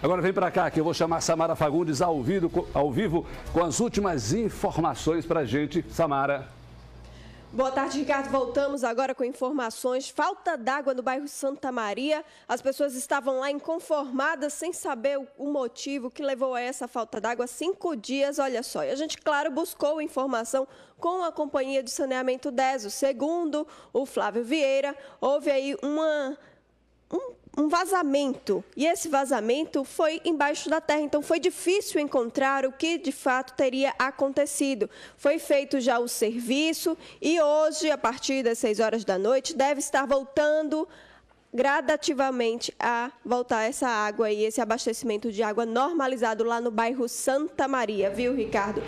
Agora vem para cá que eu vou chamar Samara Fagundes ao vivo, ao vivo com as últimas informações para gente. Samara. Boa tarde, Ricardo. Voltamos agora com informações. Falta d'água no bairro Santa Maria. As pessoas estavam lá inconformadas, sem saber o motivo que levou a essa falta d'água. Cinco dias, olha só. E a gente, claro, buscou informação com a Companhia de Saneamento DESO. Segundo o Flávio Vieira, houve aí uma um vazamento. E esse vazamento foi embaixo da terra, então foi difícil encontrar o que de fato teria acontecido. Foi feito já o serviço e hoje, a partir das 6 horas da noite, deve estar voltando gradativamente a voltar essa água e esse abastecimento de água normalizado lá no bairro Santa Maria, viu, Ricardo?